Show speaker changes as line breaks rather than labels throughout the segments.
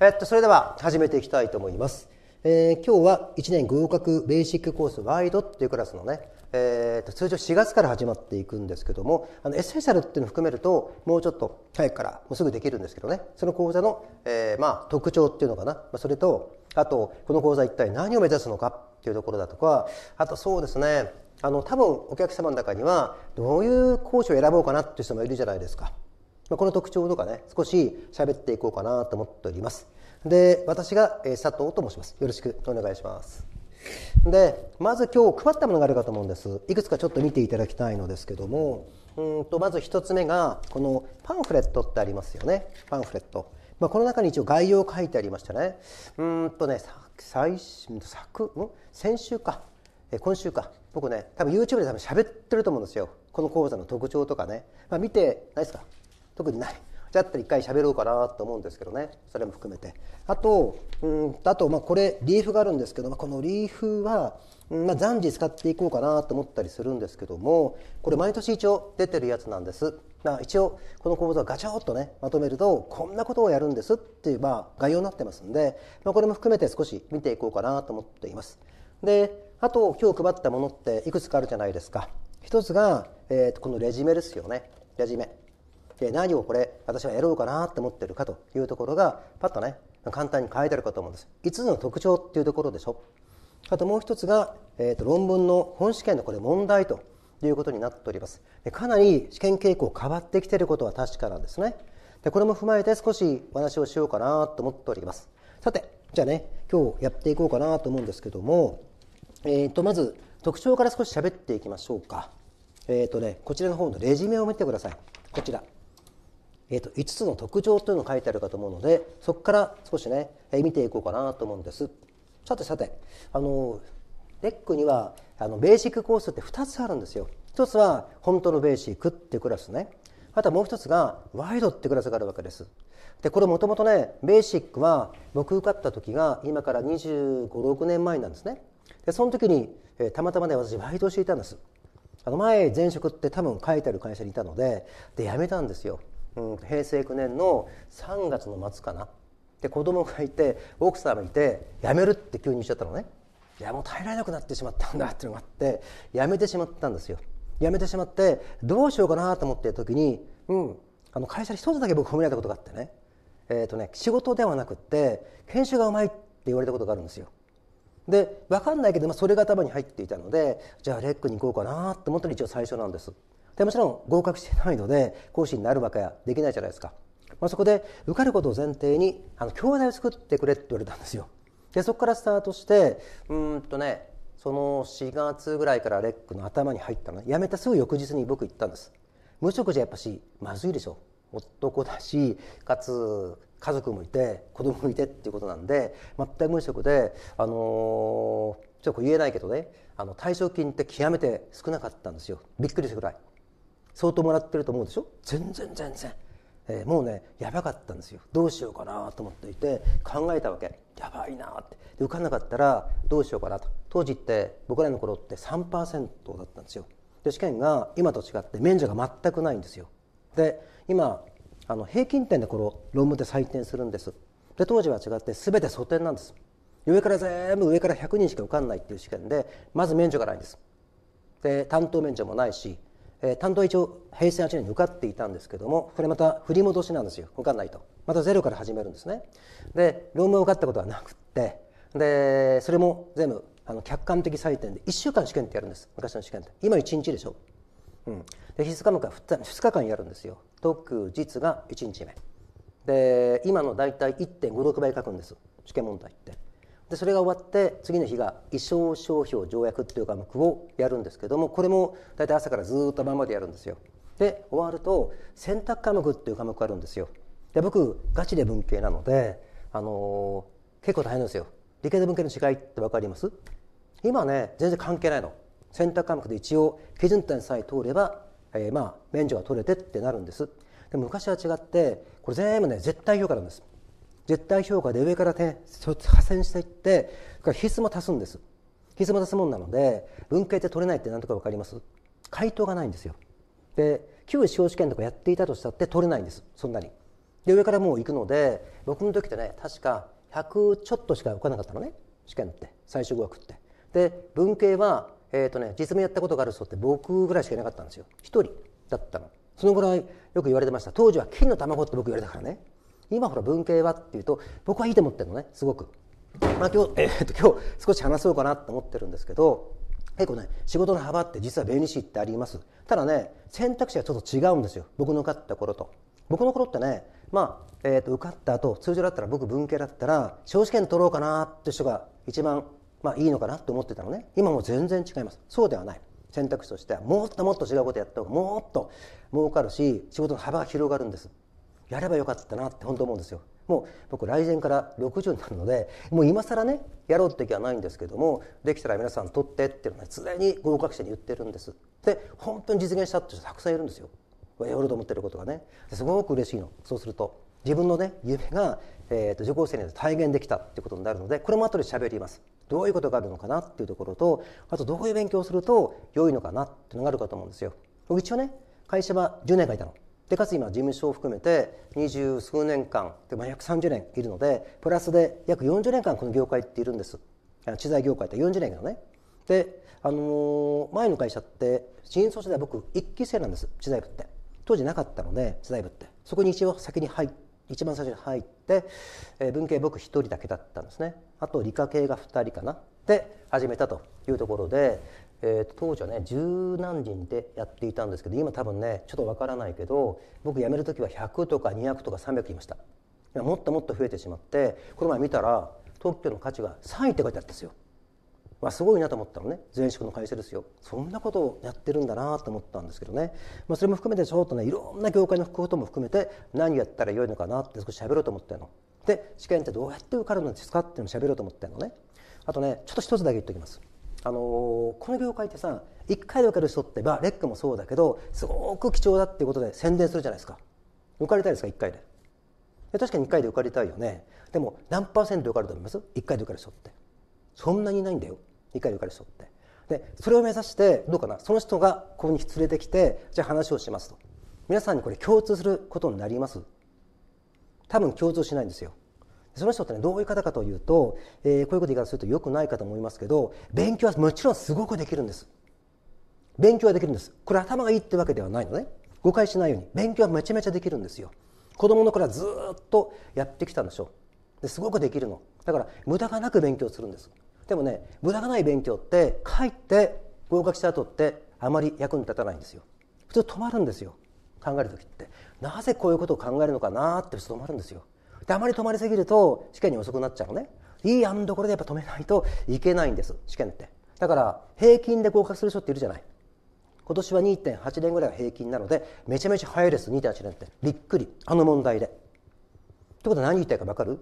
えっと、それでは始めていきたいと思います。えー、今日は1年合格ベーシックコースワイドっていうクラスのね、えーと、と通常4月から始まっていくんですけどもあのエッセンシャルっていうのを含めるともうちょっと早くからもうすぐできるんですけどねその講座の、えー、まあ、特徴っていうのかな、まあ、それとあとこの講座一体何を目指すのかっていうところだとかあとそうですねあの多分お客様の中にはどういう講師を選ぼうかなっていう人もいるじゃないですか。まこの特徴とかね少し喋っていこうかなと思っておりますで私が、え佐藤と申しますよろしくお願いしますでまず今日配ったものがあるかと思うんですいくつかちょっと見ていただきたいのですけどもうんとまず1つ目がこのパンフレットってありますよねパンフレット、まあ、この中に一応概要書いてありましたねうんとね最昨ん先週か今週か僕ね多分 YouTube で多分喋ってると思うんですよこの講座の特徴とかね、まあ、見てないですか特にない。じゃあ、一回喋ろうかなと思うんですけどねそれも含めてあとうんあとまあこれリーフがあるんですけど、まあ、このリーフは、まあ、暫時使っていこうかなと思ったりするんですけどもこれ毎年一応出てるやつなんです、まあ、一応この講座をガチャッとねまとめるとこんなことをやるんですっていうまあ概要になってますんで、まあ、これも含めて少し見ていこうかなと思っていますであと今日配ったものっていくつかあるじゃないですか一つが、えー、このレジメですよねレジメで何をこれ私はやろうかなって思ってるかというところがパッとね簡単に書いてあるかと思うんです5つの特徴っていうところでしょあともう一つが、えーと、論文の本試験のこれ問題ということになっておりますかなり試験傾向変わってきていることは確かなんですねでこれも踏まえて少しお話をしようかなと思っておりますさてじゃあね今日やっていこうかなと思うんですけども、えーと、とまず特徴から少し喋っていきましょうかえっ、ー、とねこちらの方のレジュメを見てくださいこちらえーと、5つの特徴というのが書いてあるかと思うのでそこから少しね、えー、見ていこうかなと思うんですさてさてあのレックにはあのベーシックコースって2つあるんですよ1つは本当のベーシックっていうクラスねあとはもう1つがワイドってクラスがあるわけですでこれもともとねベーシックは僕受かった時が今から2 5 6年前なんですねでその時に、えー、たまたまね私バイトしていたんですあの前前職って多分書いてある会社にいたのでで辞めたんですようん、平成9年の3月の末かなで子供がいて奥さんがいて辞めるって急に言っちゃったのねいやもう耐えられなくなってしまったんだっていうのがあって辞めてしまったんですよ辞めてしまってどうしようかなと思ってる時に、うん、あの会社で一つだけ僕褒められたことがあってね,、えー、とね仕事ではなくって研修がうまいって言われたことがあるんですよで分かんないけど、まあ、それが頭に入っていたのでじゃあレックに行こうかなと思ったら一応最初なんですでもちろん合格してないので講師になるわけはできないじゃないですか、まあ、そこで受かることを前提にあの兄弟を作ってくれって言われたんですよでそこからスタートしてうんとねその4月ぐらいからレックの頭に入ったの辞めたすぐ翌日に僕行ったんです無職じゃやっぱしまずいでしょ男だしかつ家族もいて子供もいてっていうことなんで全く無職であのー、ちょっと言えないけどねあの退職金って極めて少なかったんですよびっくりするぐらい相当もらってると思うでしょ全然全然、えー、もうねやばかったんですよどうしようかなと思っていて考えたわけやばいなってで受かんなかったらどうしようかなと当時って僕らの頃って3%だったんですよで試験が今と違って免除が全くないんですよで今あの平均点でこの論文で採点するんですで当時は違って全て素点なんです上から全部上から100人しか受かんないっていう試験でまず免除がないんですで担当免除もないしえー、担当一応平成8年に受かっていたんですけどもこれまた振り戻しなんですよ受かんないとまたゼロから始めるんですねで論文を受かったことはなくってでそれも全部あの客観的採点で1週間試験ってやるんです昔の試験って今1日でしょ、うん、で必須科目は 2, 2日間やるんですよ特実が1日目で今の大体1.56倍書くんです試験問題ってでそれが終わって次の日が衣装商標条約っていう科目をやるんですけどもこれも大体朝からずっと晩までやるんですよで終わると選択科目っていう科目があるんですよで僕ガチで文系なので、あのー、結構大変ですよ理系と文系の違いって分かります今ね全然関係ないの選択科目で一応基準点さえ通れば、えー、まあ免除が取れてってなるんですでも昔は違ってこれ全部ね絶対評価なんです絶対評価で上からね破線していって必須も足すんです必須も足すもんなので文系って取れないって何とか分かります回答がないんですよで旧司法試験とかやっていたとしたって取れないんですそんなにで上からもう行くので僕の時ってね確か100ちょっとしか受かなかったのね試験って最終語学ってで文系は、えーとね、実務やったことがある人って僕ぐらいしかいなかったんですよ1人だったのそのぐらいよく言われてました当時は金の卵って僕言われたからね今ほら文系はっていうと僕はいいと思ってるのねすごく。まあ、今日、えー、っと今日少し話そうかなと思ってるんですけど結構ね仕事の幅って実は弁理士ってありますただね選択肢はちょっと違うんですよ僕の受かった頃と僕の頃ってねまあ、えー、と受かった後通常だったら僕文系だったら司法試験取ろうかなって人が一番、まあ、いいのかなって思ってたのね今も全然違いますそうではない選択肢としてはもっともっと違うことやった方がもっと儲かるし仕事の幅が広がるんですやればよかったなって本当思うんですよもう僕来年から60になるのでもう今更ねやろうって気はないんですけどもできたら皆さん取ってっていうのは、常に合格者に言ってるんですで本当に実現したって人たくさんいるんですよやろうと思ってることがねすごく嬉しいのそうすると自分のね夢が、えーと、受講生に体現できたっていうことになるのでこれも後で喋りますどういうことがあるのかなっていうところとあとどういう勉強をすると良いのかなっていうのがあるかと思うんですよ一応ね会社は10年間いたのでかつ今事務所を含めて二十数年間で、まあ、約30年いるのでプラスで約40年間この業界っているんです知財業界って40年間ねで、あのー、前の会社って新卒時代僕1期生なんです知財部って当時なかったので知財部ってそこに一応先に入って一番最初に入って、えー、文系僕1人だけだったんですねあと理科系が2人かなで始めたというところでえーと、当時はね十何人でやっていたんですけど今多分ねちょっとわからないけど僕辞める時は100とか200とか300いました今もっともっと増えてしまってこの前見たら特許の価値が3位って書いてあったんですよ、まあ、すごいなと思ったのね前職の会社ですよそんなことをやってるんだなと思ったんですけどね、まあ、それも含めてちょっとねいろんな業界のことも含めて何やったらよいのかなって少し喋ろうと思ってるので試験ってどうやって受かるんですかっていうのを喋ろうと思ってるのねあとねちょっと一つだけ言っておきますあのー、この業界ってさ1回で受かる人ってばレックもそうだけどすごく貴重だっていうことで宣伝するじゃないですか受かりたいですか1回でで確かに1回で受かりたいよねでも何パーセント受かると思います1回で受かる人ってそんなにいないんだよ1回で受かる人ってでそれを目指してどうかなその人がここに連れてきてじゃあ話をしますと皆さんにこれ共通することになります多分共通しないんですよその人ってねどういう方かというと、えー、こういうこと言い方すると良くないかと思いますけど勉強はもちろんすごくできるんです勉強はできるんですこれ頭がいいってわけではないのね誤解しないように勉強はめちゃめちゃできるんですよ子供の頃はずっとやってきたんでしょうですごくできるのだから無駄がなく勉強するんですでもね無駄がない勉強ってかえって合格した後ってあまり役に立たないんですよ普通止まるんですよ考える時ってなぜこういうことを考えるのかなって止まるんですよであまり止まりすぎると試験に遅くなっちゃうのねいい案どころでやっぱ止めないといけないんです試験ってだから平均で合格する人っているじゃない今年は2.8年ぐらいが平均なのでめちゃめちゃ早いです2.8年ってびっくりあの問題でってことは何言いたいか分かる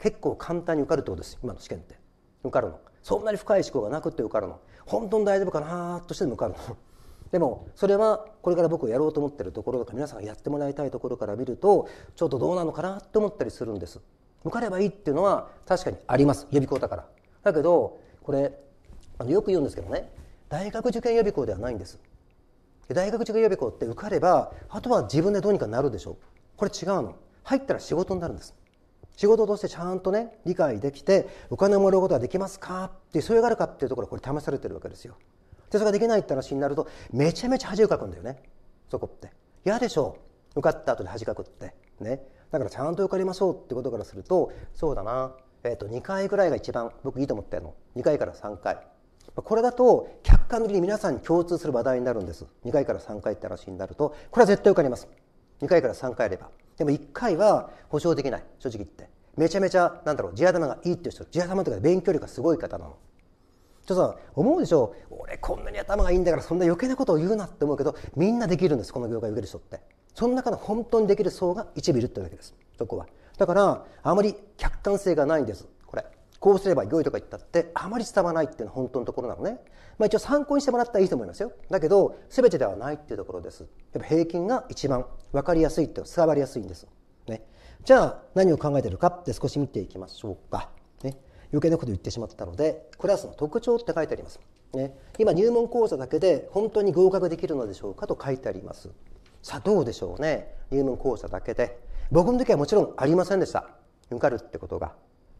結構簡単に受かるってことです今の試験って受かるのそんなに深い思考がなくて受かるの本当に大丈夫かなとしても受かるのでもそれはこれから僕をやろうと思ってるところとか皆さんがやってもらいたいところから見るとちょっとどうなのかなと思ったりするんです受かればいいっていうのは確かにあります予備校だからだけどこれあのよく言うんですけどね大学受験予備校ではないんです大学受験予備校って受かればあとは自分でどうにかなるでしょうこれ違うの入ったら仕事になるんです仕事としてちゃんとね理解できてお金をもらうことができますかってそれがあるかっていうところこれ試されてるわけですよでそれができないって話になるとめちゃめちゃ恥をかくんだよねそこって嫌でしょ受かった後で恥かくってねだからちゃんと受かりましょうってことからするとそうだな、えー、と2回ぐらいが一番僕いいと思ってるの2回から3回これだと客観的に皆さんに共通する話題になるんです2回から3回って話になるとこれは絶対受かります2回から3回あればでも1回は保証できない正直言ってめちゃめちゃなんだろう地頭がいいっていう人地頭というか勉強力がすごい方なのとさ思うでしょ俺こんなに頭がいいんだからそんな余計なことを言うなって思うけどみんなできるんですこの業界を受ける人ってその中の本当にできる層が一部いるってわけですそこはだからあまり客観性がないんですこれこうすれば良いとか言ったってあまり伝わないっていうのは本当のところなのね、まあ、一応参考にしてもらったらいいと思いますよだけど全てではないっていうところですやっぱ平均が一番分かりやすいって伝わりやすいんです、ね、じゃあ何を考えてるかって少し見ていきましょうか余計なこと言ってしまったのでクラスの特徴って書いてあります、ね、今入門講座だけで本当に合格できるのでしょうかと書いてありますさあどうでしょうね入門講座だけで僕の時はもちろんありませんでした受かるってことが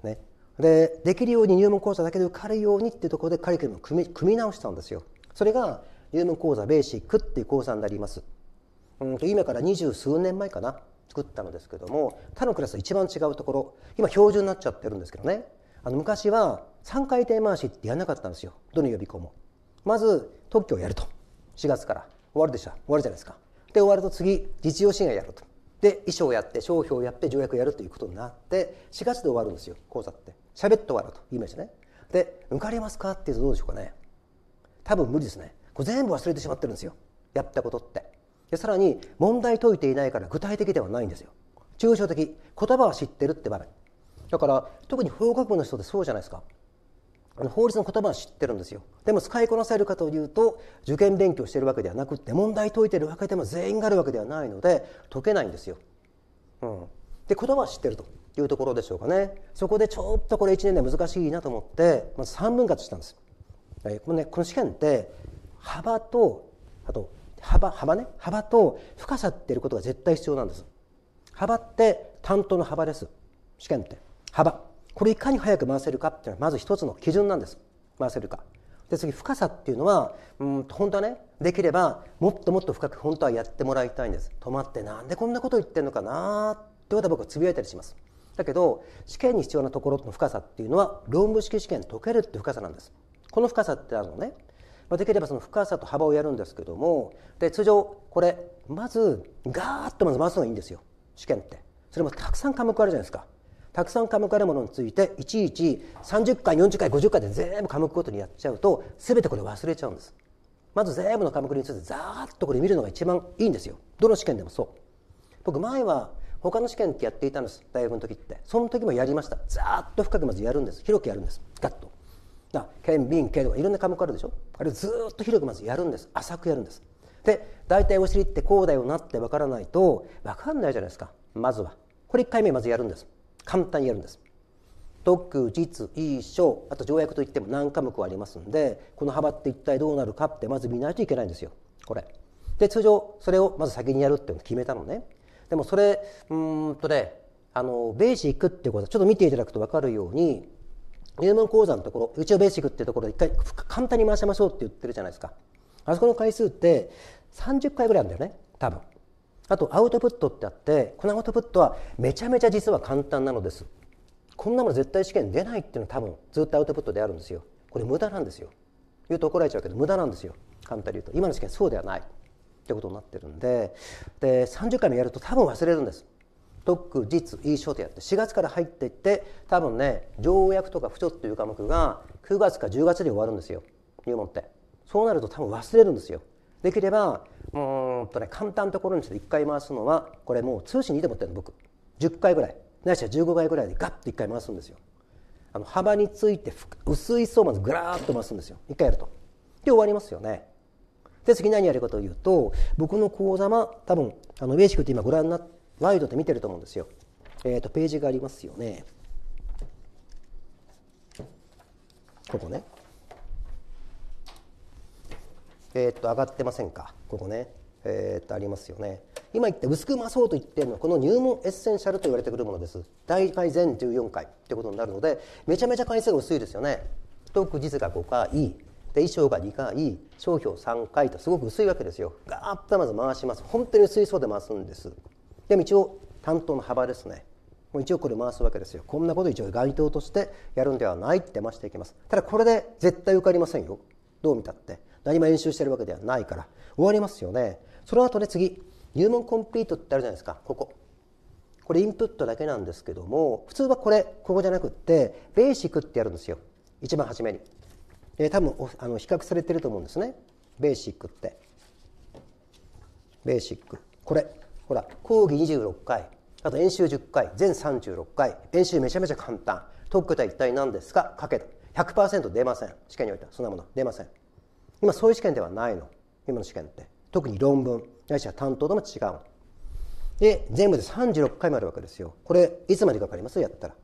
ねでできるように入門講座だけで受かるようにっていうところでカリキュラムを組み組み直したんですよそれが入門講座ベーシックっていう講座になりますうんと今から二十数年前かな作ったのですけども他のクラスと一番違うところ今標準になっちゃってるんですけどねあの昔は3回転回しってやらなかったんですよどの予備校もまず特許をやると4月から終わるでしょ終わるじゃないですかで終わると次実用支援やるとで衣装をやって商標をやって条約をやるということになって4月で終わるんですよ講座って喋って終わるというイメージねで「抜かれますか?」っていうとどうでしょうかね多分無理ですねこれ全部忘れてしまってるんですよやったことってでさらに問題解いていないから具体的ではないんですよ抽象的言葉は知ってるって場面だから特に法学部の人ってそうじゃないですかあの法律の言葉は知ってるんですよでも使いこなせるかというと受験勉強してるわけではなくて問題解いてるわけでも全員があるわけではないので解けないんですよ、うん、で言葉は知ってるというところでしょうかねそこでちょっとこれ1年で難しいなと思ってまず3分割したんです、えこのね、この試験って幅とあと幅幅ね幅と深さっていうことが絶対必要なんです幅って担当の幅です試験って幅これいかに早く回せるかっていうのはまず一つの基準なんです回せるかで次深さっていうのはうん本当はねできればもっともっと深く本当はやってもらいたいんです止まってなんでこんなこと言ってんのかなってことは僕はつぶやいたりしますだけど試験に必要なところの深さっていうのは論文式試験解けるって深さなんですこの深さってあるのね、まあ、できればその深さと幅をやるんですけどもで通常これまずガーッとまず回すのがいいんですよ試験ってそれもたくさん科目あるじゃないですかたくさん科目あるものについていちいち30回40回50回で全部科目ごとにやっちゃうと全てこれ忘れちゃうんですまず全部の科目についてざーっとこれ見るのが一番いいんですよどの試験でもそう僕前は他の試験ってやっていたんです大学の時ってその時もやりましたざーっと深くまずやるんです広くやるんですガッとだ県民系とかいろんな科目あるでしょあれをずっと広くまずやるんです浅くやるんですで大体お尻ってこうだよなってわからないとわかんないじゃないですかまずはこれ1回目まずやるんです簡単にやるんです特実一書あと条約といっても何科目ありますんでこの幅って一体どうなるかってまず見ないといけないんですよこれで通常それをまず先にやるって決めたのねでもそれうんとねあのベーシックっていうことちょっと見ていただくと分かるように入門講座のところ一応ベーシックっていうところで一回簡単に回しましょうって言ってるじゃないですかあそこの回数って30回ぐらいあるんだよね多分あとアウトプットってあってこのアウトプットはめちゃめちゃ実は簡単なのですこんなもの絶対試験出ないっていうのは多分ずっとアウトプットであるんですよこれ無駄なんですよ言うと怒られちゃうけど無駄なんですよ簡単に言うと今の試験そうではないってことになってるんでで30回もやると多分忘れるんです特実いい書でやって4月から入っていって多分ね条約とか不調っていう科目が9月か10月に終わるんですよ入門ってそうなると多分忘れるんですよできればうんとね簡単なところに1回回すのはこれもう通信にいいと思ってるの僕10回ぐらいないしは15回ぐらいでガッと1回回すんですよあの幅について薄い層をまずぐらっと回すんですよ1回やるとで終わりますよねで次何やるかというと僕の講座は多分あのウェシックって今ご覧になってワイドで見てると思うんですよえっ、ー、とページがありますよねここねえー、っと上がってませんかここね、えー、っとありますよね今言った薄く増そうと言ってるのはこの入門エッセンシャルと言われてくるものです大体全14回ってことになるのでめちゃめちゃ回数が薄いですよね特つが5回で衣装が2回商標3回とすごく薄いわけですよガーッとまず回します本当に薄いうで回すんですでも一応担当の幅ですね一応これ回すわけですよこんなこと一応該当としてやるんではないってましていきますただこれで絶対受かりませんよどう見たって何も演習してるわけではないから終わりますよねその後ね次入門コンプリートってあるじゃないですかこここれインプットだけなんですけども普通はこれここじゃなくってベーシックってやるんですよ一番初めに、えー、多分あの比較されてると思うんですねベーシックってベーシックこれほら講義26回あと演習10回全36回演習めちゃめちゃ簡単特許とは一体何ですかかけた100%出ません試験においてはそんなもの出ません今そういう試験ではないの今の試験って特に論文ないしは担当とも違うで全部で36回もあるわけですよこれいつまでかかりますやったら、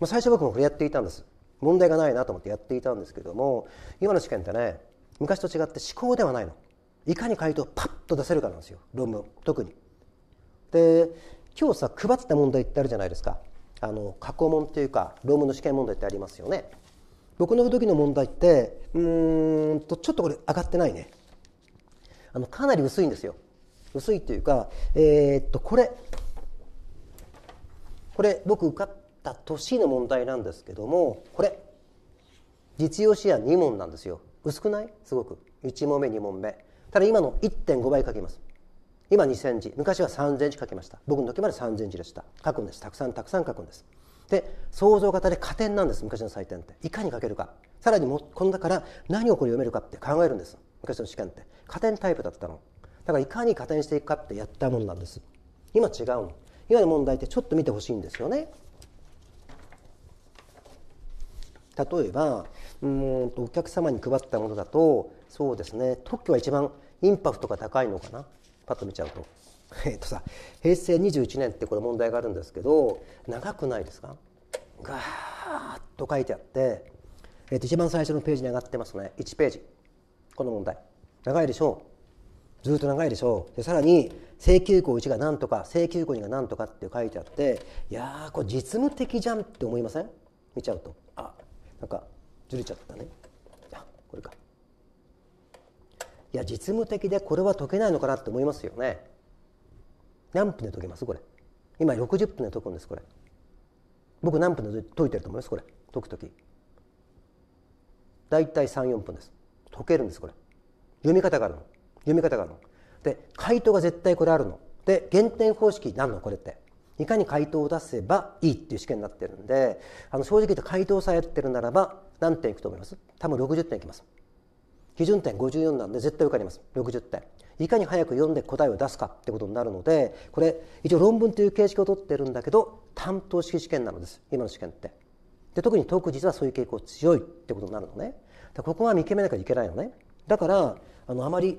まあ、最初僕もこれやっていたんです問題がないなと思ってやっていたんですけども今の試験ってね昔と違って思考ではないのいかに回答をパッと出せるかなんですよ論文特にで今日さ配ってた問題ってあるじゃないですかあの過去問っていうか論文の試験問題ってありますよね僕の時の問題ってうんとちょっとこれ上がってないねあのかなり薄いんですよ薄いというかえー、っとこれこれ僕受かった年の問題なんですけどもこれ実用試案2問なんですよ薄くないすごく1問目2問目ただ今の1.5倍書きます今2センチ昔は3センチ書きました僕の時まで3センチでした書くんですたくさんたくさん書くんですで創造型で加点なんです昔の採点っていかに書けるかさらにもこのだから何をこれ読めるかって考えるんです昔の試験って加点タイプだったのだからいかに加点していくかってやったもんなんです今違うの今の問題ってちょっと見てほしいんですよね例えばうんとお客様に配ったものだとそうですね特許は一番インパクトが高いのかなパッと見ちゃうと えっ、とさ平成21年ってこれ問題があるんですけど長くないですかガーッと書いてあって、えと一番最初のページに上がってますね1ページこの問題長いでしょうずっと長いでしょうでさらに請求項1が何とか請求項2が何とかって書いてあっていやーこれ実務的じゃんって思いません見ちゃうとあなんかずれちゃったねあこれかいや実務的でこれは解けないのかなって思いますよね何分で解けますこれ今60分で解くんですこれ僕何分で解いてると思いますこれ解く時大体34分です解けるんですこれ読み方があるの読み方があるので回答が絶対これあるので減点方式なるのこれっていかに回答を出せばいいっていう試験になってるんであの正直言って回答さえやってるならば何点いくと思います多分60点いきます基準点54なんで絶対受かります60点いかに早く読んで答えを出すかってことになるのでこれ一応論文という形式をとってるんだけど担当式試験なのです今の試験ってで特に特区実はそういう傾向強いってことになるのねここは見極めなきゃいけないのねだからあのあまり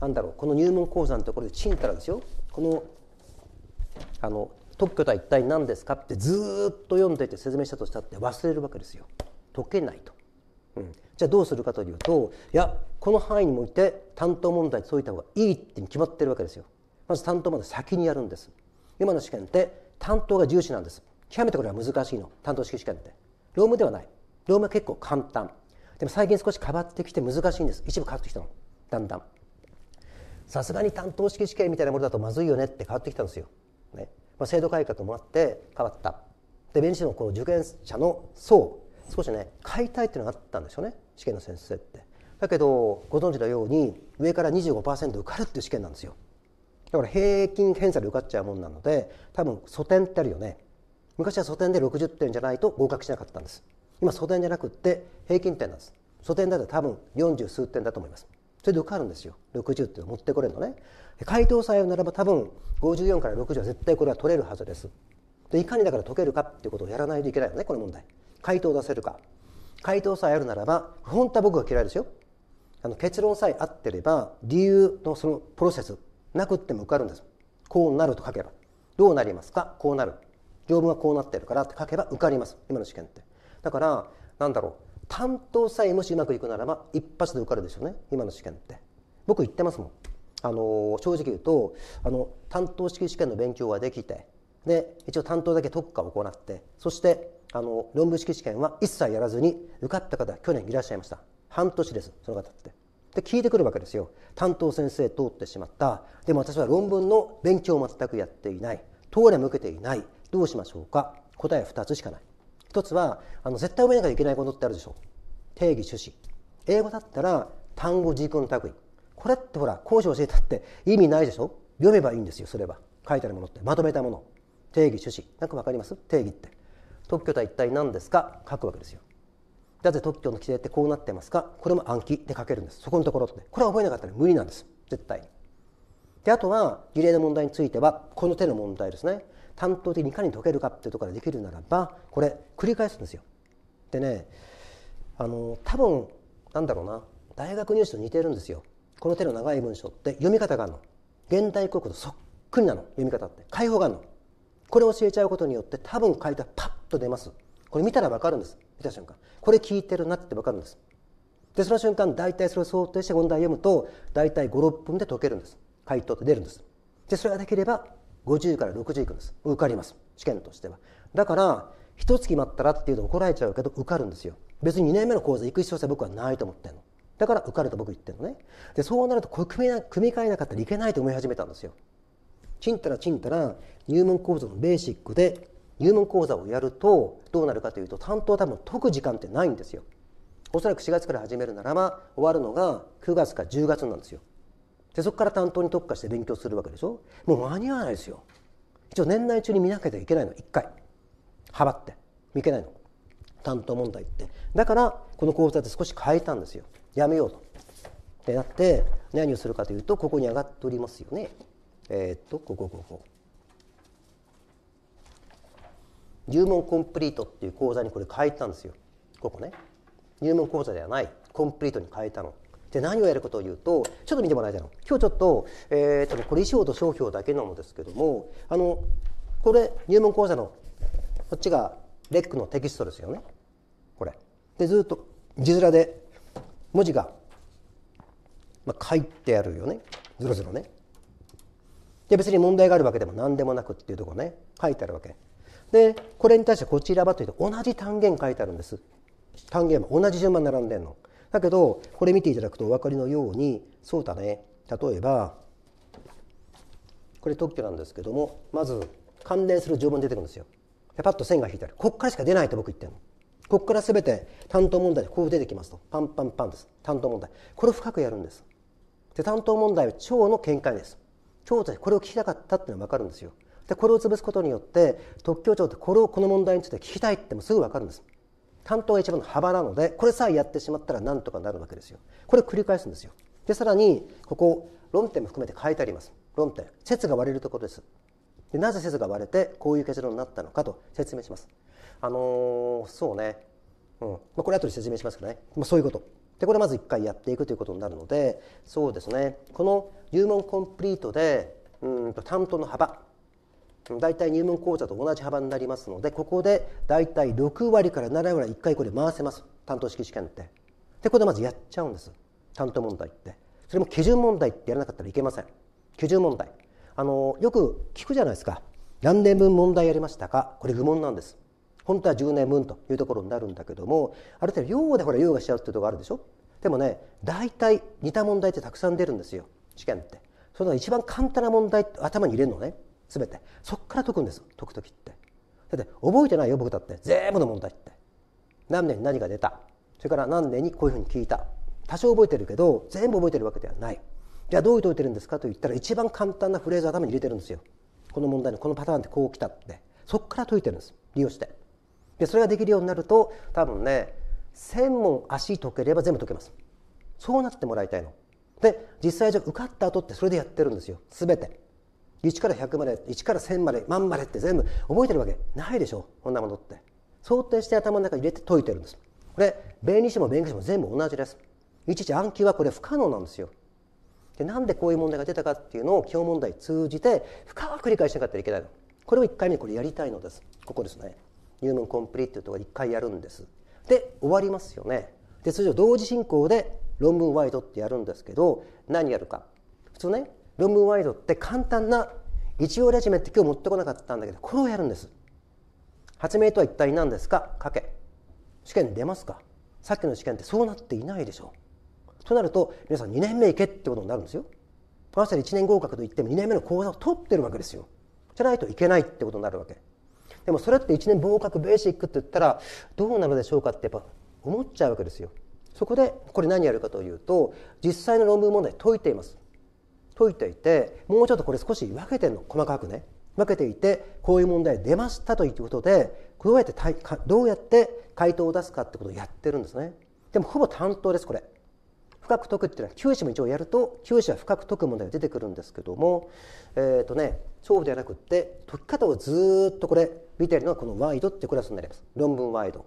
なんだろうこの入門講座のところでちんたらですよこのあの特許とは一体何ですかってずっと読んでて説明したとしたって忘れるわけですよ解けないと、うん、じゃあどうするかというといやこの範囲において担当問題解いた方がいいって決まってるわけですよまず担当まで先にやるんです今の試験って担当が重視なんです極めてこれは難しいの担当式試験ってロームではないロームは結構簡単でも最近少し変わってきて難しいんです一部変わってきたのだんだんさすがに担当式試験みたいなものだとまずいよねって変わってきたんですよ、ねまあ、制度改革もあって変わったで弁理士のこう受験者の層少しね解体っていうのがあったんですよね試験の先生って。だけどご存知のように上から25%受かるっていう試験なんですよ。だから平均偏差で受かっちゃうもんなので多分素点ってあるよね昔は素点で60点じゃないと合格しなかったんです今素点じゃなくって平均点なんです素点だと多分40数点だと思いますそれで受かるんですよ60って持ってこれるのね回答さえならば多分54から60は絶対これは取れるはずですでいかにだから解けるかっていうことをやらないといけないよねこの問題回答を出せるか回答さえあるならば本当は僕が嫌いですよあの結論さえ合ってれば理由のそのプロセスなくっても受かるんですこうなると書けばどうなりますかこうなる条文はこうなってるからって書けば受かります今の試験ってだからなんだろう担当さえもしうまくいくならば一発で受かるでしょうね今の試験って僕言ってますもんあの正直言うとあの担当式試験の勉強はできてで一応担当だけ特化を行ってそしてあの論文式試験は一切やらずに受かった方去年いらっしゃいました半年ですその方ってで聞いてくるわけですよ担当先生通ってしまったでも私は論文の勉強を全くやっていない通れも受けていないどうしましょうか答えは2つしかない1つはあの絶対覚えなきゃいけないことってあるでしょ定義趣旨英語だったら単語軸の類これってほら講師教えたって意味ないでしょ読めばいいんですよそれは書いてあるものってまとめたもの定義趣旨なんか分かります定義って特許とは一体何ですか書くわけですよなぜ特許の規制ってこうなってますかこれも暗記で書けるんですそこのところってこれは覚えなかったら無理なんです絶対であとは事例の問題についてはこの手の問題ですね担当的にいかに解けるかっていうところができるならばこれ繰り返すんですよでねあの多分なんだろうな大学入試と似てるんですよこの手の長い文章って読み方があるの現代国語とそっくりなの読み方って解放があるのこれを教えちゃうことによって多分回答パッと出ますこれ見たら分かるんです見た瞬間これ聞いてるなって分かるんですでその瞬間大体それを想定して問題読むと大体56分で解けるんです回答って出るんですでそれができれば50から60いくんです受かります試験としてはだから一月待ったらっていうと怒られちゃうけど受かるんですよ別に2年目の講座行く必要性僕はないと思ってるのだから受かると僕言ってるのねでそうなると組み組み替えなかったらいけないと思い始めたんですよちんたらちんたら入門講座のベーシックで入門講座をやるとどうなるかというと担当は多分解く時間ってないんですよおそらく4月から始めるならば終わるのが9月か10月なんですよでそこから担当に特化して勉強するわけでしょもう間に合わないですよ一応年内中に見なきゃいけないの1回はばって見けないの担当問題ってだからこの講座で少し変えたんですよやめようとでなって何をするかというとここに上がっておりますよねえっ、とここここ入門コンプリートっていう講座にこれ書いたんですよここね入門講座ではないコンプリートに変えたので何をやることを言うとちょっと見てもらいたいの今日ちょっと,、えー、とこれ衣装と商標だけなのですけどもあのこれ入門講座のこっちがレックのテキストですよねこれでずっと字面で文字が、まあ、書いてあるよねずろずろねで別に問題があるわけでも何でもなくっていうとこね書いてあるわけでこれに対してこちらはというと同じ単元書いてあるんです単元も同じ順番並んでるのだけどこれ見ていただくとお分かりのようにそうだね例えばこれ特許なんですけどもまず関連する条文出てくるんですよパッと線が引いてあるこっからしか出ないと僕言ってるのここから全て担当問題でこう出てきますとパンパンパンです担当問題これを深くやるんですで担当問題は超の見解です超としこれを聞きたかったっていうのは分かるんですよでこれを潰すことによって特許庁ってこれをこの問題について聞きたいってもすぐ分かるんです担当が一番の幅なのでこれさえやってしまったらなんとかなるわけですよこれ繰り返すんですよでさらにここ論点も含めて書いてあります論点説が割れるところですでなぜ説が割れてこういう結論になったのかと説明しますあのー、そうね、うんまあ、これ後で説明しますけどね、まあ、そういうことでこれまず1回やっていくということになるのでそうですねこの入門コンプリートでうんと担当の幅大体入門講座と同じ幅になりますのでここで大体6割から7割1回これ回せます担当式試験ってでここでまずやっちゃうんです担当問題ってそれも基準問題ってやらなかったらいけません基準問題あのよく聞くじゃないですか何年分問題やりましたかこれ愚問なんです本当は10年分というところになるんだけどもある程度用でほら用がしちゃうっていうところがあるでしょでもね大体似た問題ってたくさん出るんですよ試験ってその一番簡単な問題頭に入れるのね全てそこから解くんです解く時ってだって覚えてないよ僕だって全部の問題って何年に何が出たそれから何年にこういうふうに聞いた多少覚えてるけど全部覚えてるわけではないじゃあどう解いてるんですかと言ったら一番簡単なフレーズを頭に入れてるんですよこの問題のこのパターンってこう来たってそこから解いてるんです利用してでそれができるようになると多分ね1,000問足解ければ全部解けますそうなってもらいたいので実際じゃ受かった後ってそれでやってるんですよ全て1から100まで1から1000まで万までって全部覚えてるわけないでしょこんなものって想定して頭の中に入れて解いてるんですこれ弁理士も弁護士も全部同じですいちいち暗記はこれ不可能なんですよでなんでこういう問題が出たかっていうのを基本問題通じて深く理解しなかったらいけないのこれを1回目これやりたいのですここですね入門コンプリートとか1回やるんですで終わりますよねで通常同時進行で論文ワイドってやるんですけど何やるか普通ね論文ワイドって簡単な一応レジュメって今日持ってこなかったんだけどこれをやるんです発明とは一体何ですかかけ試験出ますかさっきの試験ってそうなっていないでしょうとなると皆さん2年目行けってことになるんですよまさに1年合格といっても2年目の講座を取ってるわけですよじゃないといけないってことになるわけでもそれって1年合格ベーシックって言ったらどうなるでしょうかってやっぱ思っちゃうわけですよそこでこれ何やるかというと実際の論文問題解いています解いていてもうちょっとこれ少し分けてんの細かくね分けていてこういう問題出ましたということでどうやってどうやって回答を出すかってことをやってるんですねでもほぼ担当ですこれ深く解くっていうのは九紙も一応やると九紙は深く解く問題が出てくるんですけどもえっ、ー、とね勝負ではなくって解き方をずっとこれ見てるのはこのワイドってクラスになります論文ワイド、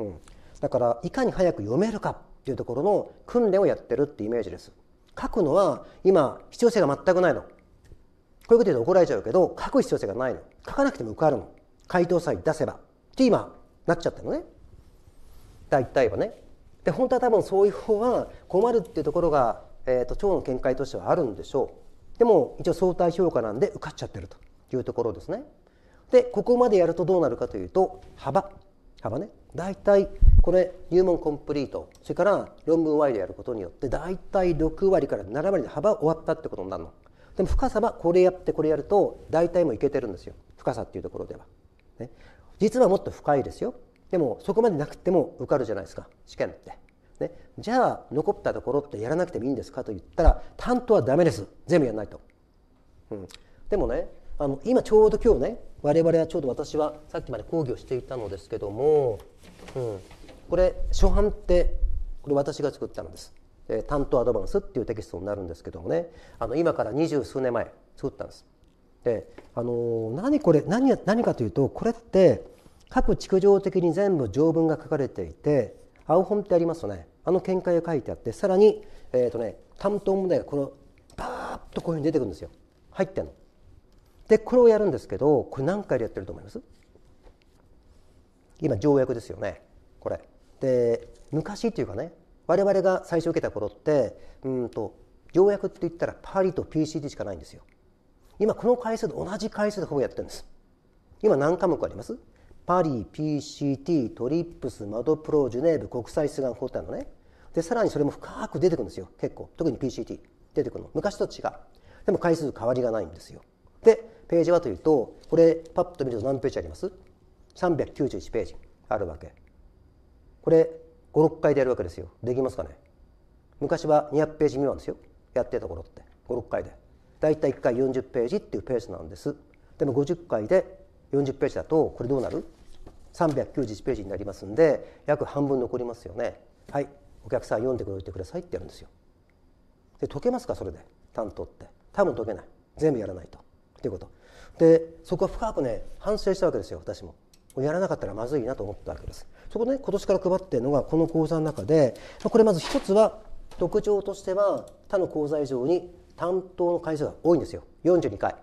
うん、だからいかに早く読めるかっていうところの訓練をやってるってイメージです書くのは今必要性が全くないのこういうこと言うと怒られちゃうけど書く必要性がないの書かなくても受かるの回答さえ出せばって今なっちゃったのね大体はねで本当は多分そういう方は困るっていうところが、えーと、と腸の見解としてはあるんでしょうでも一応相対評価なんで受かっちゃってるというところですねでここまでやるとどうなるかというと幅幅ね大体これ入門コンプリートそれから論文 Y でやることによって大体6割から7割の幅終わったってことになるのでも深さはこれやってこれやると大体もいけてるんですよ深さっていうところでは、ね、実はもっと深いですよでもそこまでなくても受かるじゃないですか試験って、ね、じゃあ残ったところってやらなくてもいいんですかと言ったら担当はダメです全部やらないと、うん、でもねあの今ちょうど今日ね我々はちょうど私はさっきまで講義をしていたのですけども、うん、これ初版ってこれ私が作ったのです、え担当アドバンスっていうテキストになるんですけどもねあの今から二十数年前作ったんですで、あの何これ何何かというとこれって各築城的に全部条文が書かれていて青本ってありますよねあの見解が書いてあってさらに、えーとね、担当問題がこのバーッとこういうふうに出てくるんですよ入ってんの。でこれをやるんですけどこれ何回でやってると思います今条約ですよねこれで昔っていうかね我々が最初受けた頃ってうんと条約って言ったらパリと PCT しかないんですよ今この回数と同じ回数でほぼやってるんです今何科目ありますパリ PCT トリップスマドプロジュネーブ国際出願法ってあるのねでさらにそれも深く出てくるんですよ結構特に PCT 出てくるの昔と違うでも回数変わりがないんですよでページはというとこれパッと見ると何ページあります ?391 ページあるわけこれ56回でやるわけですよできますかね昔は200ページ未満ですよやってたころって56回でだいたい1回40ページっていうペースなんですでも50回で40ページだとこれどうなる391ページになりますんで約半分残りますよねはいお客さん読んでくれてくださいってやるんですよで解けますかそれで担当って多分解けない全部やらないとっていうことでそこは深くね反省したわけですよ私もやらなかったらまずいなと思ったわけです。そこで、ね、今年から配っているのがこの講座の中でこれまず一つは特徴としては他の講座以上に担当の回数が多いんですよ42回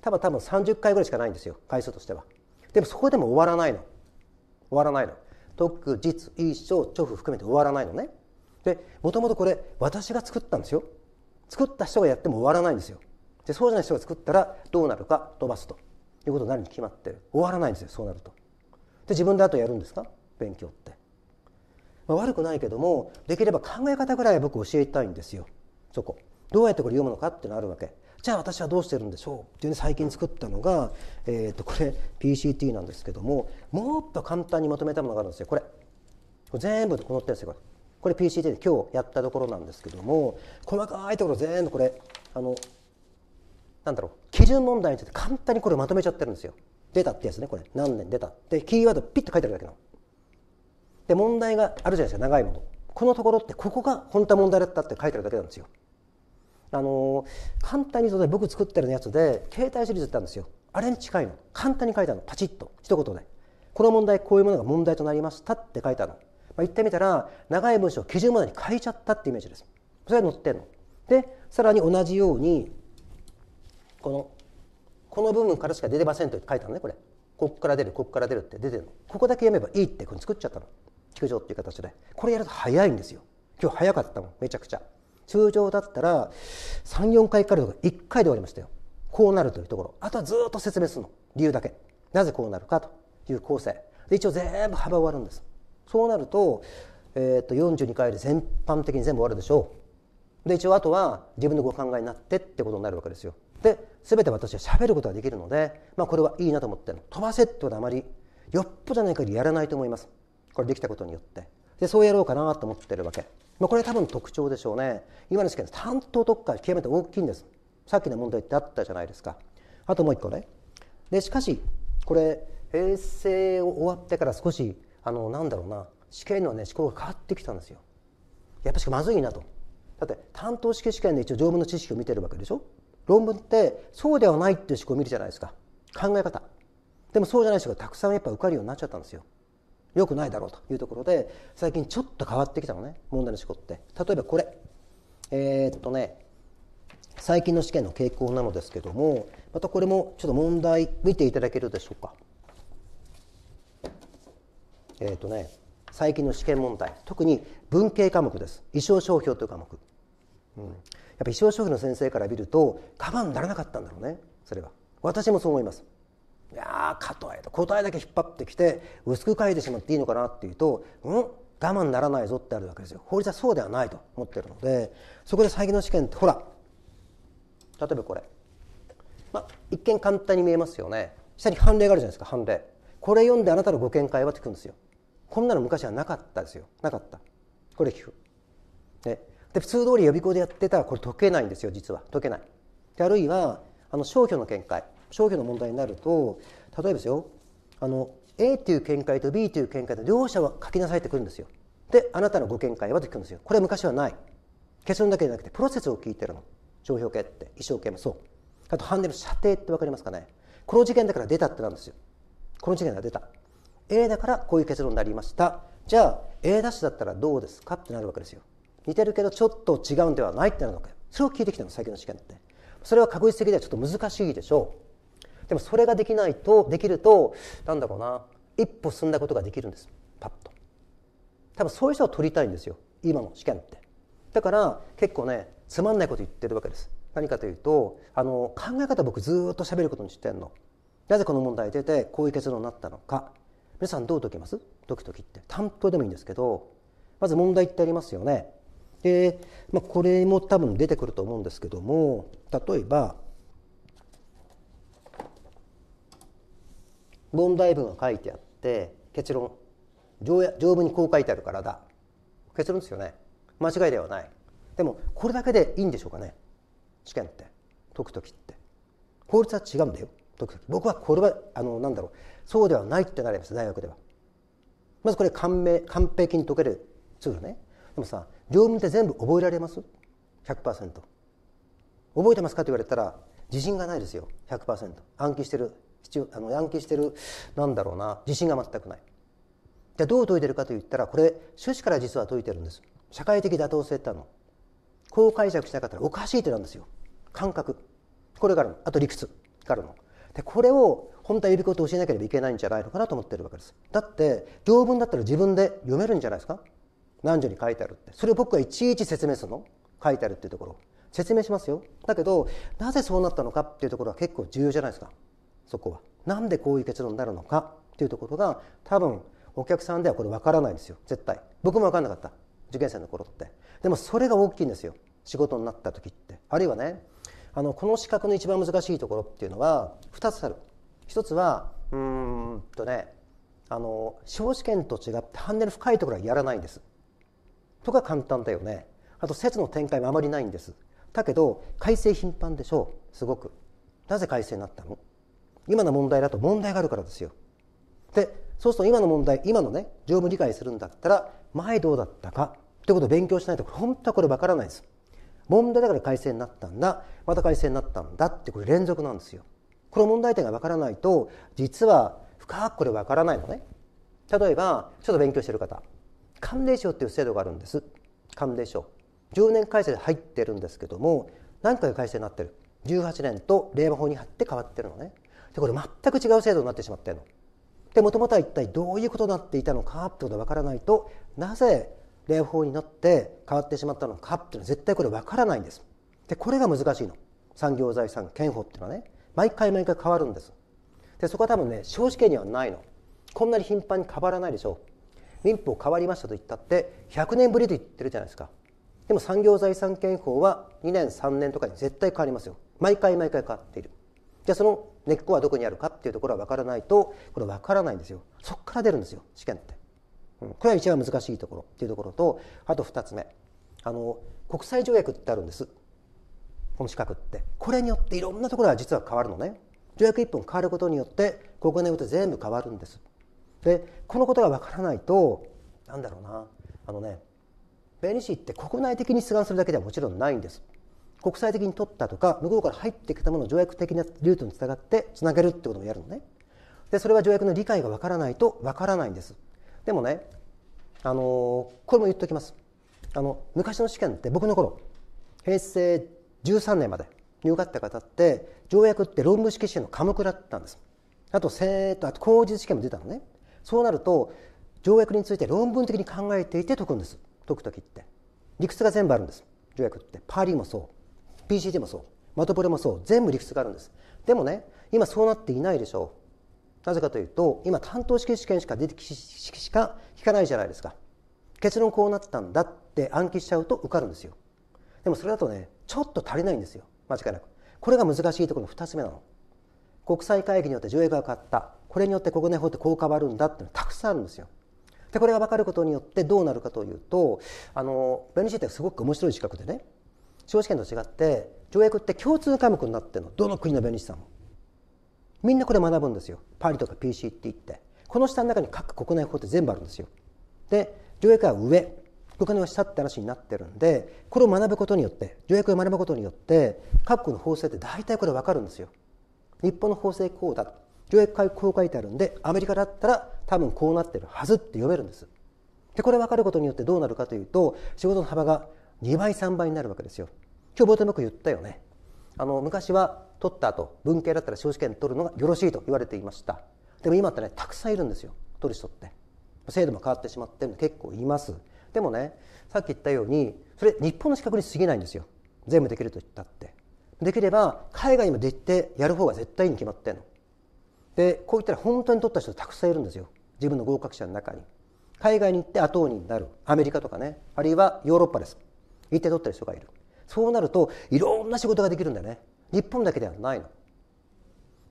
多分多分30回ぐらいしかないんですよ回数としてはでもそこでも終わらないの終わらないの特実一生調布含めて終わらないのねでもともとこれ私が作ったんですよ作った人がやっても終わらないんですよでそうじゃない人が作ったらどうなるか飛ばすということになるに決まってる終わらないんですよそうなるとで自分であとやるんですか勉強って、まあ、悪くないけどもできれば考え方ぐらいは僕教えたいんですよそこどうやってこれ読むのかっていうのあるわけじゃあ私はどうしてるんでしょうっていうね最近作ったのが、えー、とこれ PCT なんですけどももっと簡単にまとめたものがあるんですよこれ全部このってるんですよこれこれ PCT で今日やったところなんですけども細かいところ全部これあのなんだろう基準問題について簡単にこれまとめちゃってるんですよ出たってやつねこれ何年出たでキーワードピッと書いてあるだけので問題があるじゃないですか長いものこのところってここが本当は問題だったって書いてあるだけなんですよあのー、簡単に例え僕作ってるやつで携帯シリーズってあるんですよあれに近いの簡単に書いたのパチッと一言でこの問題こういうものが問題となりましたって書いたの、まあ、言ってみたら長い文章を基準問題に変えちゃったってイメージですそれが載ってんのでさらに同じようにこのこの部分からしか出てませんと書いたのねこれこっから出るこっから出るって出てるのここだけ読めばいいってこれ作っちゃったの球場っていう形でこれやると早いんですよ今日早かったもんめちゃくちゃ通常だったら34回から1回で終わりましたよこうなるというところあとはずっと説明するの理由だけなぜこうなるかという構成で一応全部幅終わるんですそうなると,、えー、と42回で全般的に全部終わるでしょうで一応あとは自分のご考えになってってことになるわけですよで全て私はしゃべることができるので、まあ、これはいいなと思って飛ばせってことはあまりよっぽどない限りやらないと思いますこれできたことによってでそうやろうかなと思ってるわけ、まあ、これ多分特徴でしょうね今の試験担当特化極めて大きいんですさっきの問題ってあったじゃないですかあともう一個ねでしかしこれ平成を終わってから少しあのなんだろうな試験のね思考が変わってきたんですよやっぱしかまずいなとだって担当式試験で一応条文の知識を見てるわけでしょ論文ってそうではないっていう思考を見るじゃないですか考え方でもそうじゃない人がたくさんやっぱ受かるようになっちゃったんですよよくないだろうというところで最近ちょっと変わってきたのね問題の思考って例えばこれえー、っとね最近の試験の傾向なのですけどもまたこれもちょっと問題見ていただけるでしょうかえー、っとね最近の試験問題特に文系科目です衣装商標という科目、うん、やっぱり少主婦の先生から見ると我慢にならなかったんだろうねそれは私もそう思いますいやーかとえと答えだけ引っ張ってきて薄く書いてしまっていいのかなっていうとうん我慢ならないぞってあるわけですよ法律はそうではないと思ってるのでそこで最近の試験ってほら例えばこれ、まあ、一見簡単に見えますよね下に判例があるじゃないですか判例これ読んであなたのご見解はってくんですよこんなの昔はなかったですよなかったこれ聞くでで普通通り予備校でやってたらこれ解けないんですよ実は解けないであるいはあの消去の見解消去の問題になると例えばですよあの A という見解と B という見解と両者は書きなさいってくるんですよであなたのご見解はと聞くんですよこれは昔はない結論だけじゃなくてプロセスを聞いてるの商標系って一生懸命そうあとハンデの射程って分かりますかねこの事件だから出たってなんですよこの事件が出た A だからこういう結論になりましたじゃあ A ダッシュだったらどうですかってなるわけですよ似てるけどちょっと違うんではないってなるのかそれを聞いてきたの最近の試験ってそれは確率的ではちょっと難しいでしょうでもそれができないとできるとなんだろうな一歩進んだことができるんですパッと多分そういう人を取りたいんですよ今の試験ってだから結構ねつまんないこと言ってるわけです何かというとあの考え方僕ずっと喋ることにしてんのなぜこの問題出てこういう結論になったのか皆さんどう解きますドキドキって担当でもいいんですけどまず問題ってありますよねで、まあ、これも多分出てくると思うんですけども例えば問題文が書いてあって結論条文にこう書いてあるからだ結論ですよね間違いではないでもこれだけでいいんでしょうかね試験って解く時って法律は違うんだよ解く時僕はこれはあのなんだろうそうではないってなります大学ではまずこれ完完璧に解けるツールねでもさ業務って全部覚えられます ?100% 覚えてますかと言われたら自信がないですよ100%暗記してるあの暗記してるなんだろうな自信が全くないじゃどう解いてるかといったらこれ趣旨から実は解いてるんです社会的妥当性ってあるのこう解釈しなかったらおかしいってなんですよ感覚これがあるのあと理屈があるのでこれを本当は指こと教えなければいけないんじゃないのかなと思ってるわけですだって条文だったら自分で読めるんじゃないですか何条に書いてあるってそれを僕がいちいち説明するの書いてあるっていうところ説明しますよだけどなぜそうなったのかっていうところは結構重要じゃないですかそこはなんでこういう結論になるのかっていうところが多分お客さんではこれ分からないんですよ絶対僕も分からなかった受験生の頃ってでもそれが大きいんですよ仕事になった時ってあるいはねあのこの資格の一番難しいところっていうのは2つある1つはうんとねあの司法試験と違ってハンネル深いところはやらないんですとか簡単だよねあと説の展開もあまりないんですだけど改正頻繁でしょうすごくなぜ改正になったの今の問題だと問題があるからですよでそうすると今の問題今のね条務理解するんだったら前どうだったかということを勉強しないと本当はこれ分からないです問題だから改正になったんだまた改正になったんだってこれ連続なんですよこの問題点が分からないと実は深くこれ分からないのね例えばちょっと勉強してる方寒冷省っていう制度があるんです寒冷省10年改正で入ってるんですけども何回改正になってる18年と令和法に貼って変わってるのねでこれ全く違う制度になってしまってるのでもともとは一体どういうことになっていたのかってことが分からないとなぜ令和法になって変わってしまったのかっていうのは絶対これ分からないんですでこれが難しいの産業財産権法っていうのはね毎回毎回変わるんですでそこは多分ね少子権にはないのこんなに頻繁に変わらないでしょう民法変わりましたと言ったって100年ぶりと言ってるじゃないですかでも産業財産権法は2年3年とかに絶対変わりますよ毎回毎回変わっているじゃあその根っこはどこにあるかっていうところは分からないとこれ分からないんですよそこから出るんですよ試験って、うん、これは一番難しいところっていうところとあと2つ目あの国際条約ってあるんですこの資格ってこれによっていろんなところが実は変わるのね条約1本変わることによって国内法って全部変わるんですでこのことがわからないとなんだろうなあのね弁理士って国内的に出願するだけではもちろんないんです国際的に取ったとか向こうから入ってきたものを条約的なルートにがってつなげるってこともやるのねでそれは条約の理解がわからないとわからないんですでもねあのー、これも言っておきますあの昔の試験って僕の頃平成13年までに受かった方って条約って論文式試験の科目だったんですあと生徒あと公示試験も出たのねそうなると条約について論文的に考えていて解くんです解く時って理屈が全部あるんです条約ってパーリーもそう PCT もそうマトポレもそう全部理屈があるんですでもね今そうなっていないでしょうなぜかというと今関東式試験しか出てきしか聞かないじゃないですか結論こうなったんだって暗記しちゃうと受かるんですよでもそれだとねちょっと足りないんですよ間違いなくこれが難しいところの2つ目なの国際会議によって条約が変わったこれによって国内法ってこう変わるんだってのたくさんあるんですよ。でこれが分かることによってどうなるかというとあの弁ネ士ってすごく面白い資格でね司法試験と違って条約って共通科目になってるのどの国の弁理士さんもみんなこれ学ぶんですよパリとか PC って言ってこの下の中に各国内法って全部あるんですよで条約は上国内は下って話になってるんでこれを学ぶことによって条約を学ぶことによって各国の法制って大体これ分かるんですよ日本の法制こうだ条約こう書いてあるんでアメリカだったら多分こうなってるはずって読めるんですでこれ分かることによってどうなるかというと仕事の幅が2倍3倍になるわけですよ今日冒頭僕言ったよねあの昔は取った後文系だったら司法試験取るのがよろしいと言われていましたでも今ってねたくさんいるんですよ取る人って制度も変わってしまってるの結構いますでもねさっき言ったようにそれ日本の資格に過ぎないんですよ全部できると言ったってできれば海外にも出てやる方が絶対に決まってんのでこういったら本当に取った人たくさんいるんですよ自分の合格者の中に海外に行って後になるアメリカとかねあるいはヨーロッパです行って取った人がいるそうなるといろんな仕事ができるんだよね日本だけではないの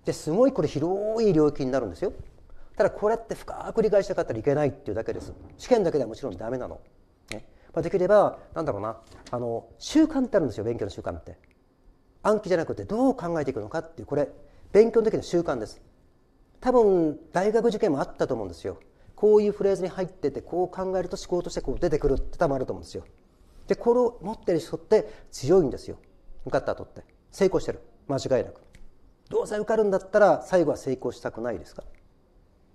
ですごいこれ広い領域になるんですよただこれって深く理解したかったらいけないっていうだけです試験だけではもちろんダメなの、ねまあ、できればなんだろうなあの習慣ってあるんですよ勉強の習慣って暗記じゃなくてどう考えていくのかっていうこれ勉強の時の習慣です多分大学受験もあったと思うんですよこういうフレーズに入っててこう考えると思考としてこう出てくるって多分あると思うんですよでこれを持ってる人って強いんですよ受かった後って成功してる間違いなくどうせ受かるんだったら最後は成功したくないですか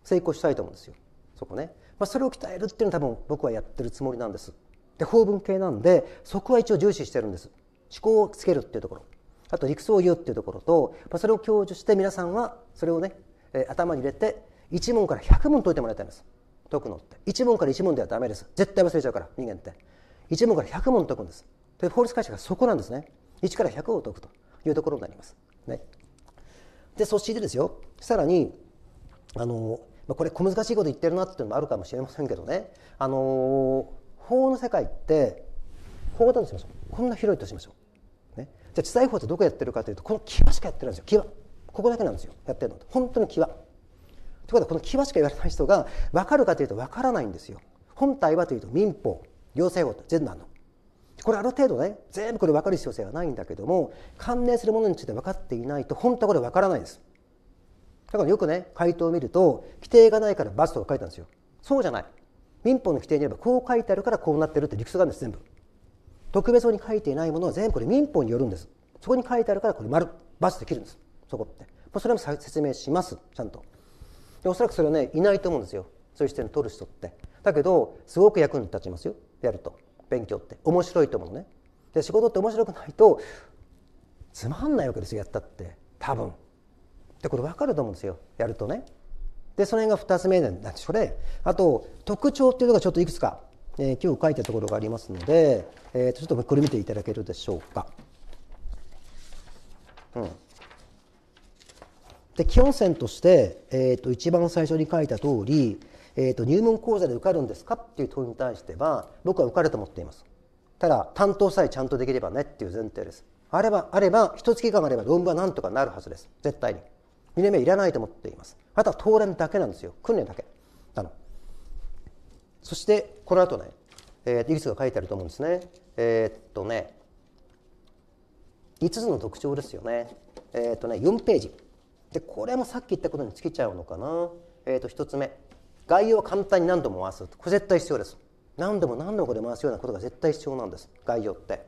成功したいと思うんですよそこね、まあ、それを鍛えるっていうのは多分僕はやってるつもりなんですで法文系なんでそこは一応重視してるんです思考をつけるっていうところあと理屈を言うっていうところと、まあ、それを享受して皆さんはそれをねえー、頭に入れて1問から100問解いてもらいたいんです解くのって1問から1問ではだめです絶対忘れちゃうから人間って1問から100問解くんですという法律解釈がそこなんですね1から100を解くというところになります、ね、でそしてですよさらにあの、まあ、これ小難しいこと言ってるなっていうのもあるかもしれませんけどねあの法の世界って法だとしましょうこんな広いとしましょう、ね、じゃあ地裁法ってどこやってるかというとこの際しかやってないんですよ際ここだけなんですよやってるの本当の際ということはこの際しか言われない人が分かるかというと分からないんですよ本体はというと民法行政法って全部あるのこれある程度ね全部これ分かる必要性はないんだけども関連するものについて分かっていないと本当はこれ分からないですだからよくね回答を見ると規定がないから罰とか書いたんですよそうじゃない民法の規定によればこう書いてあるからこうなってるって理屈があるんです全部特別法に書いていないものは全部これ民法によるんですそこに書いてあるからこれ丸罰できるんですそこって、まあ、それも説明しますちゃんとでおそらくそれはねいないと思うんですよそういう視点を取る人ってだけどすごく役に立ちますよやると勉強って面白いと思うのねで仕事って面白くないとつまんないわけですよやったって多分でこれ分かると思うんですよやるとねでその辺が2つ目なんでしょうねあと特徴っていうのがちょっといくつか、えー、今日書いたところがありますので、えー、ちょっとこれ見ていただけるでしょうか。うんで基本線として、えーと、一番最初に書いた通り、えーと、入門講座で受かるんですかっていう問いに対しては僕は受かると思っていますただ担当さえちゃんとできればねっていう前提ですあればあれば一月間あれば論文はなんとかなるはずです絶対に2年目いらないと思っていますあとは当連だけなんですよ訓練だけなのそしてこの後ね、えー、いくつか書いてあると思うんですねえー、っとね5つの特徴ですよねえー、っとね4ページでこれもさっき言ったことに尽きちゃうのかな、えーと、1つ目概要を簡単に何度も回すこれ絶対必要です何度も何度もこれ回すようなことが絶対必要なんです概要って、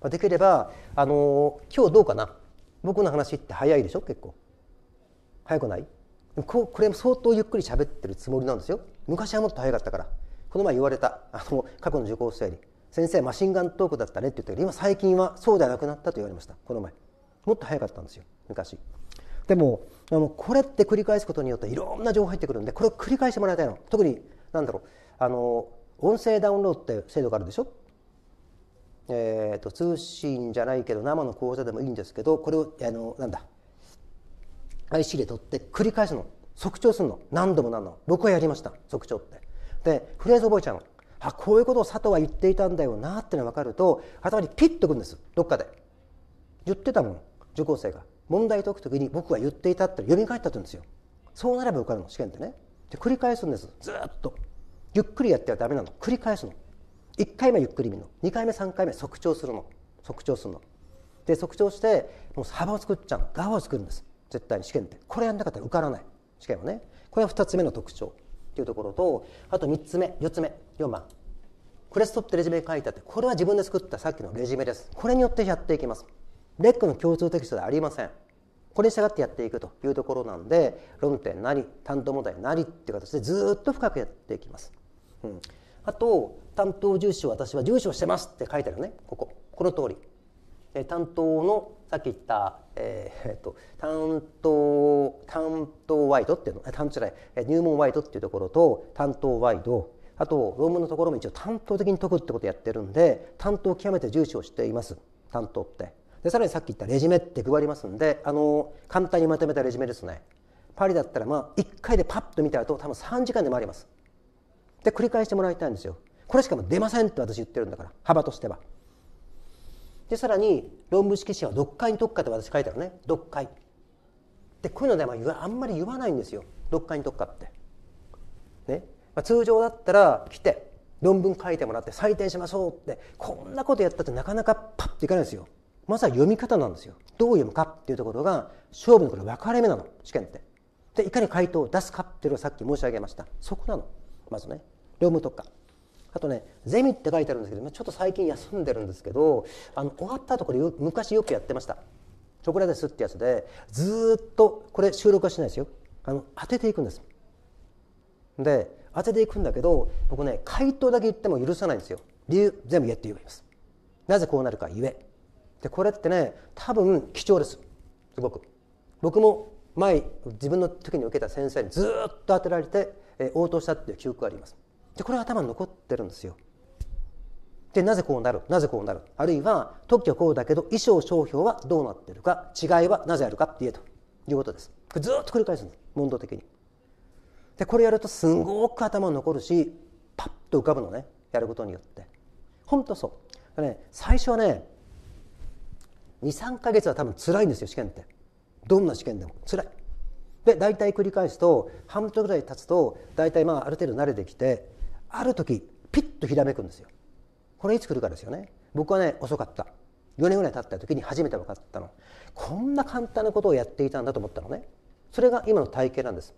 まあ、できれば、あのー、今日どうかな僕の話って早いでしょ結構早くないここれも相当ゆっくり喋ってるつもりなんですよ昔はもっと早かったからこの前言われたあの過去の受講生に「先生マシンガントークだったね」って言ったけど今最近はそうではなくなったと言われましたこの前もっと早かったんですよ昔。でもあのこれって繰り返すことによっていろんな情報入ってくるんでこれを繰り返してもらいたいの特に何だろうあの音声ダウンロードって制度があるでしょえーと、通信じゃないけど生の講座でもいいんですけどこれをあのなんだ IC で取って繰り返すの即調するの何度も何度も僕はやりました速調ってでフレーズ覚えちゃうのあこういうことを佐藤は言っていたんだよなっての分かると頭にピッとくるんですどっかで言ってたもん受講生が問題解くときに僕が言っていたって読み返ったって言うんですよそうなれば受かるの試験ってねで繰り返すんですずっとゆっくりやってはダメなの繰り返すの1回目ゆっくり見るの2回目3回目即調するの即調するので即調してもう幅を作っちゃうの側を作るんです絶対に試験ってこれやんなかったら受からない試験はねこれが2つ目の特徴っていうところとあと3つ目4つ目4番クレストってレジュメ書いてあってこれは自分で作ったさっきのレジュメですこれによってやっていきますレックの共通テキストではありませんこれに従ってやっていくというところなんで論点なり担当問題なりっていう形でずっと深くやっていきます、うん、あと担当住所私は住所してますって書いてあるねこここの通り、え担当のさっき言った、えー、えー、っと担当担当ワイドっていうの担当じゃない入門ワイドっていうところと担当ワイドあと論文のところも一応担当的に解くってことやってるんで担当を極めて重視をしています担当って。でさらにさっき言ったレジュメって配りますんであの簡単にまとめたレジュメですねパリだったらまあ1回でパッと見た後多分3時間で回りますで繰り返してもらいたいんですよこれしかも出ませんって私言ってるんだから幅としてはでさらに論文指揮者は読解に特化って私書いたあね読解でこういうので、ね、まあ、あんまり言わないんですよ読解に特化ってね、まあ、通常だったら来て論文書いてもらって採点しましょうってこんなことやったってなかなかパッといかないですよまずは読み方なんですよどう読むかっていうところが勝負のこれ分かれ目なの試験ってでいかに回答を出すかっていうのをさっき申し上げましたそこなのまずね両務特化あとねゼミって書いてあるんですけどちょっと最近休んでるんですけどあの終わったとこれ昔よくやってましたチョコレートですってやつでずっとこれ収録はしないですよあの当てていくんですで当てていくんだけど僕ね回答だけ言っても許さないんですよ理由全部言えって言えばいいですなぜこうなるか言えでこれってね多分貴重ですすごく僕も前自分の時に受けた先生にずっと当てられて、え応答したっていう記憶がありますでこれが頭に残ってるんですよでなぜこうなるなぜこうなるあるいは特許こうだけど衣装商標はどうなってるか違いはなぜあるかって言えということですずっと繰り返すんです問答的にでこれやるとすごく頭に残るしパッと浮かぶのねやることによって本当そう、ね、最初はね23か月は多分つらいんですよ試験ってどんな試験でもつらいで大体繰り返すと半年ぐらい経つと大体まあある程度慣れてきてある時ピッとひらめくんですよこれいつ来るかですよね僕はね遅かった4年ぐらい経った時に初めて分かったのこんな簡単なことをやっていたんだと思ったのねそれが今の体系なんです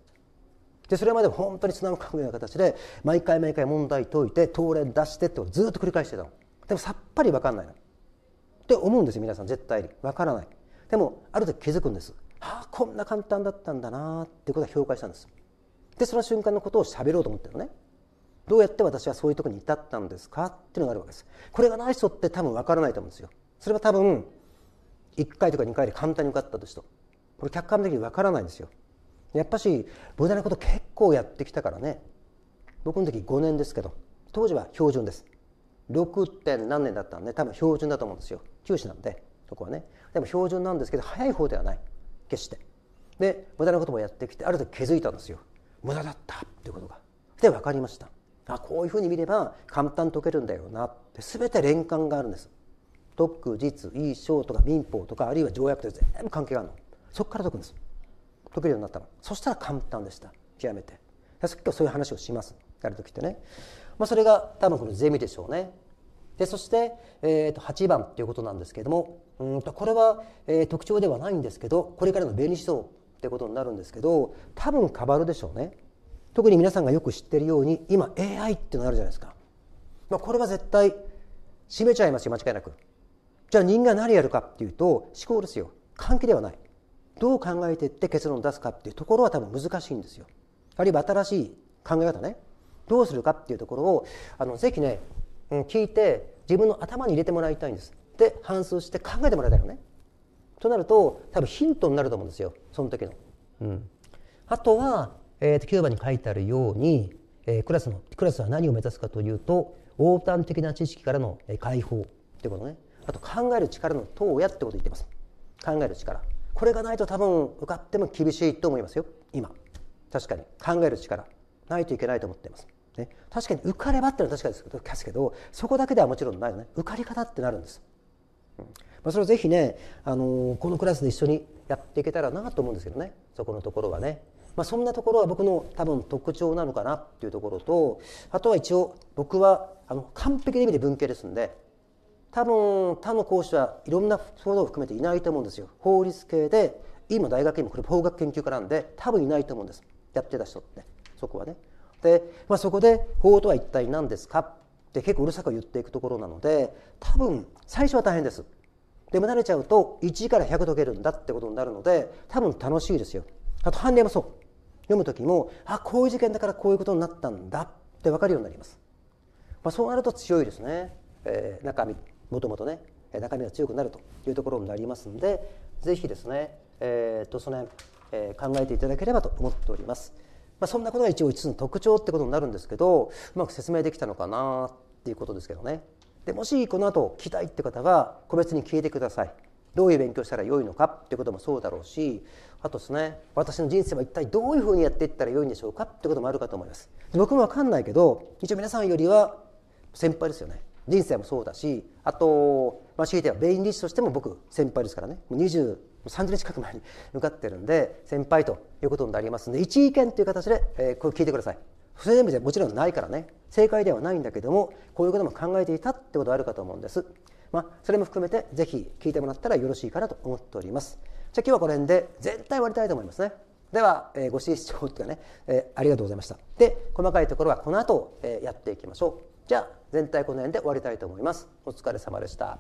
でそれまでも本当に津波革命の形で毎回毎回問題解いて答例出してってずっと繰り返してたのでもさっぱり分かんないのって思うんですよ皆さん絶対にわからないでもある時気づくんですはあこんな簡単だったんだなってことは評価したんですでその瞬間のことを喋ろうと思ってるのねどうやって私はそういうとこに至ったんですかっていうのがあるわけですこれがない人って多分わからないと思うんですよそれは多分1回とか2回で簡単に受かったとしとこれ客観的にわからないんですよやっぱし無駄なこと結構やってきたからね僕の時5年ですけど当時は標準です6点何年だったんで多分標準だと思うんですよ九死なんでそこはねでも標準なんですけど早い方ではない決してで無駄なこともやってきてある時気づいたんですよ無駄だったっていうことがで分かりましたあこういうふうに見れば簡単に解けるんだよなって全て連関があるんです特実意証とか民法とかあるいは条約と全部関係があるのそこから解くんです解けるようになったのそしたら簡単でした極めて今日そういう話をしますやる時ってね、まあ、それが多分このゼミでしょうねでそして、えー、と8番ということなんですけれどもうんとこれは、えー、特徴ではないんですけどこれからの便利思想ってことになるんですけど多分変わるでしょうね特に皆さんがよく知ってるように今 AI っていうのあるじゃないですか、まあ、これは絶対閉めちゃいますよ間違いなくじゃあ人間は何やるかっていうと思考ですよ換気ではないどう考えていって結論を出すかっていうところは多分難しいんですよあるいは新しい考え方ねどうするかっていうところをあのぜひね聞いて自分の頭に入れてもらいたいんですで反芻して考えてもらいたいのねとなると多分ヒントになると思うんですよその時の、うん、あとは、えーと、ュ9番に書いてあるように、えー、クラスのクラスは何を目指すかというと横端的な知識からの解放っていうことねあと考える力の投やってこと言ってます考える力これがないと多分受かっても厳しいと思いますよ今確かに考える力ないといけないと思っていますね、確かに受かればっていうのは確かですけどそこだけではもちろんないよね受かり方ってなるんです、まあ、それをぜひね、あのー、このクラスで一緒にやっていけたらなと思うんですけどねそこのところはね、まあ、そんなところは僕の多分特徴なのかなっていうところとあとは一応僕はあの完璧な意味で文系ですんで多分他の講師はいろんなものを含めていないと思うんですよ法律系で今大学院もこれ法学研究家なんで多分いないと思うんですやってた人ってそこはね。で、まあ、そこで法とは一体何ですかって結構うるさく言っていくところなので多分最初は大変ですでも慣れちゃうと1から100解けるんだってことになるので多分楽しいですよあと判例もそう読む時もあこういう事件だからこういうことになったんだって分かるようになります、まあ、そうなると強いですね、えー、中身もともとね中身が強くなるというところになりますので是非ですね、えー、っとその辺、えー、考えていただければと思っております。まあ、そんなことが一応5つの特徴ってことになるんですけどうまく説明できたのかなっていうことですけどねでもしこの後聞きたいって方は個別に聞いてくださいどういう勉強したらよいのかっていうこともそうだろうしあとですね私の人生は一体どういうふうにやっていったらよいんでしょうかってこともあるかと思います僕も分かんないけど一応皆さんよりは先輩ですよね人生もそうだしあと、まあ、強いてはベインリッシュとしても僕先輩ですからねもう30年近く前に受かってるんで先輩ということになりますので一意見という形で、えー、これ聞いてください。不全部でもちろんないからね正解ではないんだけどもこういうことも考えていたってことあるかと思うんです。まあ、それも含めてぜひ聞いてもらったらよろしいかなと思っております。じゃあ今日はこの辺で全体終わりたいと思いますね。では、えー、ご視聴というかね、えー、ありがとうございました。で細かいところはこの後、えー、やっていきましょう。じゃあ全体この辺で終わりたいと思います。お疲れ様でした。